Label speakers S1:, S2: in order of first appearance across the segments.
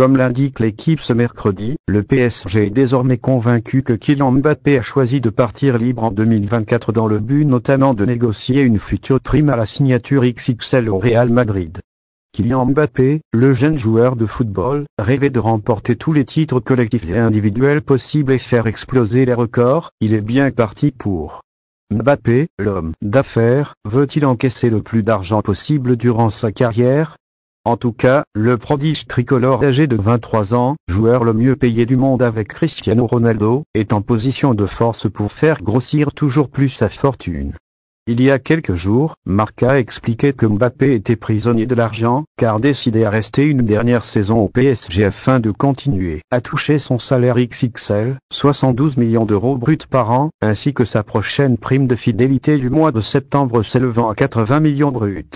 S1: Comme l'indique l'équipe ce mercredi, le PSG est désormais convaincu que Kylian Mbappé a choisi de partir libre en 2024 dans le but notamment de négocier une future prime à la signature XXL au Real Madrid. Kylian Mbappé, le jeune joueur de football, rêvait de remporter tous les titres collectifs et individuels possibles et faire exploser les records, il est bien parti pour. Mbappé, l'homme d'affaires, veut-il encaisser le plus d'argent possible durant sa carrière en tout cas, le prodige tricolore âgé de 23 ans, joueur le mieux payé du monde avec Cristiano Ronaldo, est en position de force pour faire grossir toujours plus sa fortune. Il y a quelques jours, Marca expliquait que Mbappé était prisonnier de l'argent, car décidé à rester une dernière saison au PSG afin de continuer à toucher son salaire XXL, 72 millions d'euros bruts par an, ainsi que sa prochaine prime de fidélité du mois de septembre s'élevant à 80 millions bruts.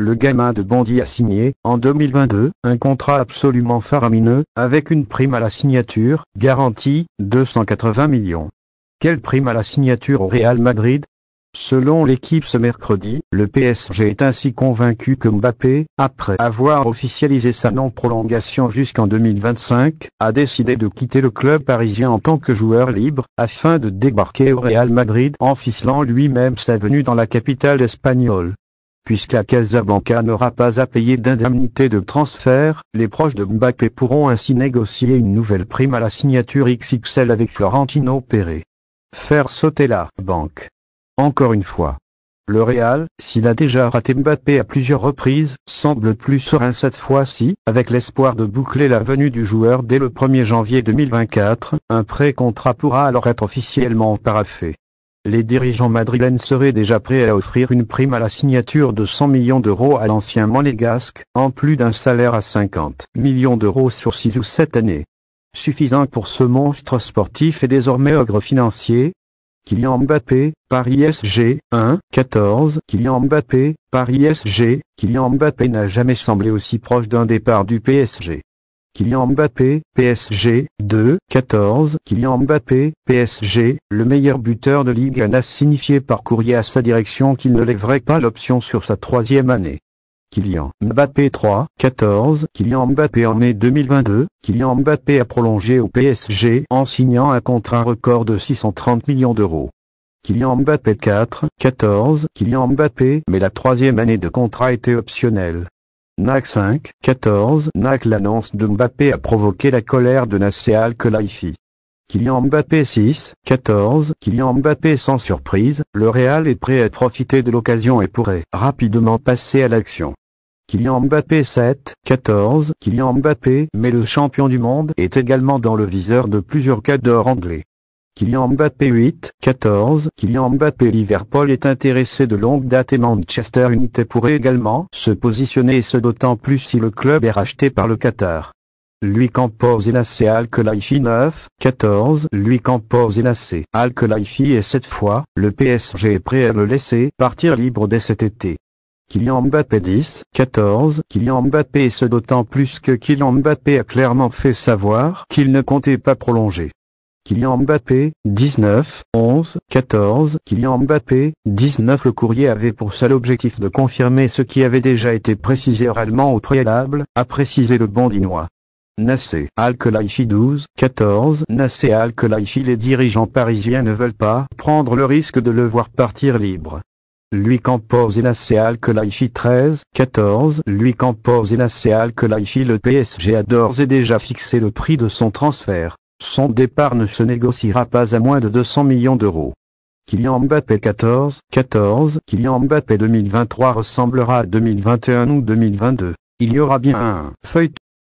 S1: Le gamin de Bondy a signé, en 2022, un contrat absolument faramineux, avec une prime à la signature, garantie, 280 millions. Quelle prime à la signature au Real Madrid Selon l'équipe ce mercredi, le PSG est ainsi convaincu que Mbappé, après avoir officialisé sa non-prolongation jusqu'en 2025, a décidé de quitter le club parisien en tant que joueur libre, afin de débarquer au Real Madrid en ficelant lui-même sa venue dans la capitale espagnole la Casablanca n'aura pas à payer d'indemnité de transfert, les proches de Mbappé pourront ainsi négocier une nouvelle prime à la signature XXL avec Florentino Pérez. Faire sauter la banque. Encore une fois. Le Real, s'il a déjà raté Mbappé à plusieurs reprises, semble plus serein cette fois-ci, avec l'espoir de boucler la venue du joueur dès le 1er janvier 2024, un pré-contrat pourra alors être officiellement paraffé les dirigeants madrilènes seraient déjà prêts à offrir une prime à la signature de 100 millions d'euros à l'ancien monégasque, en plus d'un salaire à 50 millions d'euros sur 6 ou 7 années. Suffisant pour ce monstre sportif et désormais ogre financier, Kylian Mbappé, Paris SG, 1, 14. Kylian Mbappé, Paris SG, Kylian Mbappé n'a jamais semblé aussi proche d'un départ du PSG. Kylian Mbappé, PSG, 2, 14. Kylian Mbappé, PSG, le meilleur buteur de Ligue 1 a signifié par courrier à sa direction qu'il ne lèverait pas l'option sur sa troisième année. Kylian Mbappé 3, 14. Kylian Mbappé en mai 2022, Kylian Mbappé a prolongé au PSG en signant un contrat record de 630 millions d'euros. Kylian Mbappé 4, 14. Kylian Mbappé, mais la troisième année de contrat était optionnelle. NAC 5, 14 NAC L'annonce de Mbappé a provoqué la colère de Nasser Al-Khelaifi. Kylian Mbappé 6, 14 Kylian Mbappé sans surprise, le Real est prêt à profiter de l'occasion et pourrait rapidement passer à l'action. Kylian Mbappé 7, 14 Kylian Mbappé mais le champion du monde est également dans le viseur de plusieurs cadors anglais. Kylian Mbappé 8, 14. Kylian Mbappé Liverpool est intéressé de longue date et Manchester United pourrait également se positionner et ce d'autant plus si le club est racheté par le Qatar. Lui pose et la Al-Khelaifi 9, 14. Lui compose et C Al-Khelaifi et cette fois, le PSG est prêt à le laisser partir libre dès cet été. Kylian Mbappé 10, 14, Kylian Mbappé et ce d'autant plus que Kylian Mbappé a clairement fait savoir qu'il ne comptait pas prolonger. Kylian Mbappé, 19, 11, 14. Kylian Mbappé, 19 Le courrier avait pour seul objectif de confirmer ce qui avait déjà été précisé oralement au préalable, a précisé le bondinois. Nassé Al-Khelaifi 12, 14 Nassé al Les dirigeants parisiens ne veulent pas prendre le risque de le voir partir libre. Lui Campos et Nassé al 13, 14 Lui Campos et Nassé al Le PSG adore d'ores et déjà fixé le prix de son transfert. Son départ ne se négociera pas à moins de 200 millions d'euros. Kylian Mbappé 14, 14, Kylian Mbappé 2023 ressemblera à 2021 ou 2022. Il y aura bien un feuilleton.